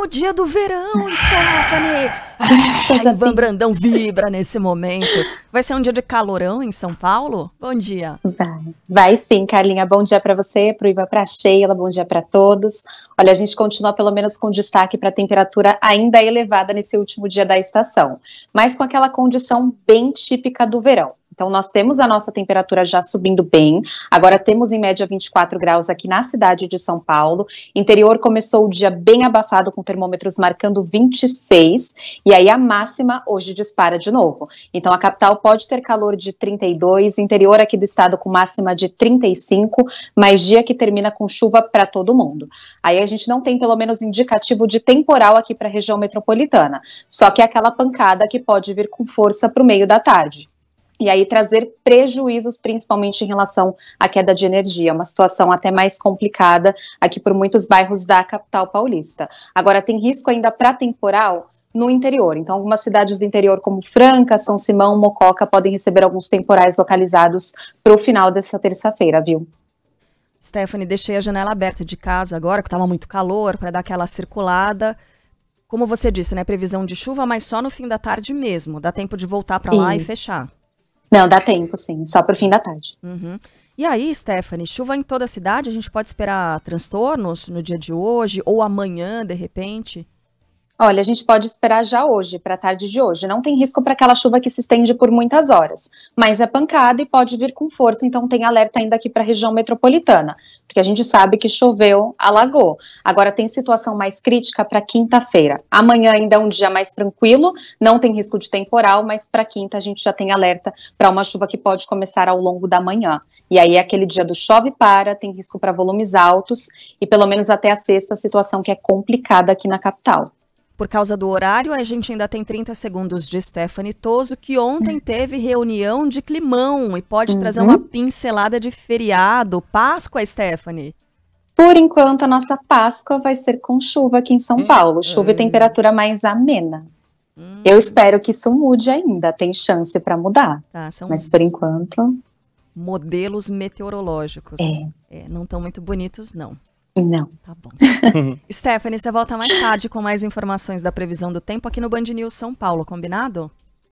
último dia do verão, Stephanie! Ai, Ivan assim. Brandão vibra nesse momento. Vai ser um dia de calorão em São Paulo? Bom dia. Vai, vai sim, Carlinha. Bom dia para você, para o Ivan, para Sheila, bom dia para todos. Olha, a gente continua pelo menos com destaque para a temperatura ainda elevada nesse último dia da estação, mas com aquela condição bem típica do verão então, nós temos a nossa temperatura já subindo bem. Agora temos em média 24 graus aqui na cidade de São Paulo. Interior começou o dia bem abafado, com termômetros marcando 26. E aí a máxima hoje dispara de novo. Então, a capital pode ter calor de 32, interior aqui do estado com máxima de 35, mas dia que termina com chuva para todo mundo. Aí a gente não tem, pelo menos, indicativo de temporal aqui para a região metropolitana. Só que é aquela pancada que pode vir com força para o meio da tarde e aí trazer prejuízos, principalmente em relação à queda de energia, uma situação até mais complicada aqui por muitos bairros da capital paulista. Agora, tem risco ainda para temporal? no interior. Então, algumas cidades do interior, como Franca, São Simão, Mococa, podem receber alguns temporais localizados para o final dessa terça-feira, viu? Stephanie, deixei a janela aberta de casa agora, que estava muito calor, para dar aquela circulada. Como você disse, né? Previsão de chuva, mas só no fim da tarde mesmo. Dá tempo de voltar para lá Isso. e fechar. Não, dá tempo, sim, só para o fim da tarde. Uhum. E aí, Stephanie, chuva em toda a cidade? A gente pode esperar transtornos no dia de hoje ou amanhã, de repente? Olha, a gente pode esperar já hoje, para a tarde de hoje. Não tem risco para aquela chuva que se estende por muitas horas, mas é pancada e pode vir com força, então tem alerta ainda aqui para a região metropolitana, porque a gente sabe que choveu, alagou. Agora tem situação mais crítica para quinta-feira. Amanhã ainda é um dia mais tranquilo, não tem risco de temporal, mas para quinta a gente já tem alerta para uma chuva que pode começar ao longo da manhã. E aí é aquele dia do chove para, tem risco para volumes altos e pelo menos até a sexta a situação que é complicada aqui na capital. Por causa do horário, a gente ainda tem 30 segundos de Stephanie Toso, que ontem hum. teve reunião de climão e pode uhum. trazer uma pincelada de feriado. Páscoa, Stephanie. Por enquanto, a nossa Páscoa vai ser com chuva aqui em São hum. Paulo. Chuva e hum. temperatura mais amena. Eu espero que isso mude ainda. Tem chance para mudar. Tá, Mas por enquanto. Modelos meteorológicos. É. É, não estão muito bonitos, não. Não. Tá bom. Stephanie, você volta mais tarde com mais informações da previsão do tempo aqui no Band News São Paulo, combinado?